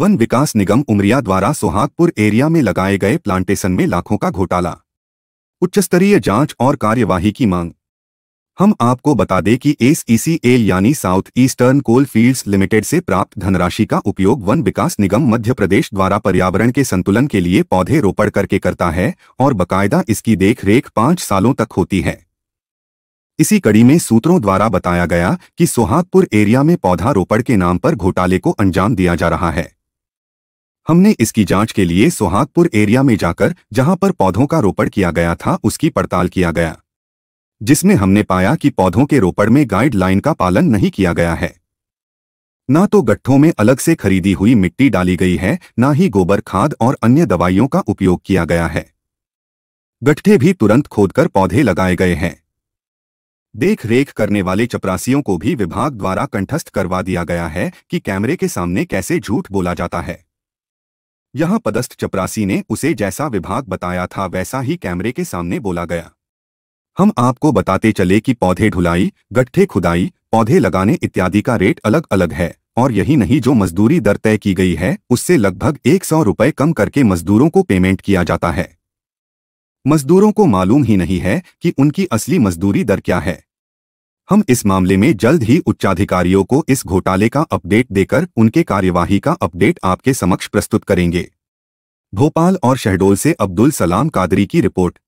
one विकास निगम उमरिया द्वारा Sohagpur area में लगाए गए प्लांटेशन में लाखों का घोटाला उच्चस्तरीय जांच और कार्यवाही की मांग हम आपको बता दें कि एसईसीएल यानी south eastern coal fields limited से प्राप्त धनराशि का उपयोग वन विकास निगम मध्य प्रदेश द्वारा पर्यावरण के संतुलन के लिए पौधे रोपण करके करता है और बकायदा इसकी देखरेख पांच सालों तक होती है इसी कड़ी में सूत्रों द्वारा बताया गया कि सोहागपुर एरिया में पौधा रोपण के नाम पर घोटाले को अंजाम दिया जा रहा है हमने इसकी जांच के लिए सोहागपुर एरिया में जाकर जहां पर पौधों का रोपण किया गया था उसकी पड़ताल किया गया जिसमें हमने पाया कि पौधों के रोपण में गाइडलाइन का पालन नहीं किया गया है ना तो गट्ठों में अलग से खरीदी हुई मिट्टी डाली गई है ना ही गोबर खाद और अन्य दवाइयों का उपयोग किया गया है गट्ठे भी तुरंत खोदकर पौधे लगाए गए हैं देख रेख करने वाले चपरासियों को भी विभाग द्वारा कंठस्थ करवा दिया गया है कि कैमरे के सामने कैसे झूठ बोला जाता है यहां पदस्थ चपरासी ने उसे जैसा विभाग बताया था वैसा ही कैमरे के सामने बोला गया हम आपको बताते चले कि पौधे ढुलाई गट्ठे खुदाई पौधे लगाने इत्यादि का रेट अलग अलग है और यही नहीं जो मजदूरी दर तय की गई है उससे लगभग एक सौ रुपये कम करके मजदूरों को पेमेंट किया जाता है मजदूरों को मालूम ही नहीं है कि उनकी असली मजदूरी दर क्या है हम इस मामले में जल्द ही उच्चाधिकारियों को इस घोटाले का अपडेट देकर उनके कार्यवाही का अपडेट आपके समक्ष प्रस्तुत करेंगे भोपाल और शहडोल से अब्दुल सलाम कादरी की रिपोर्ट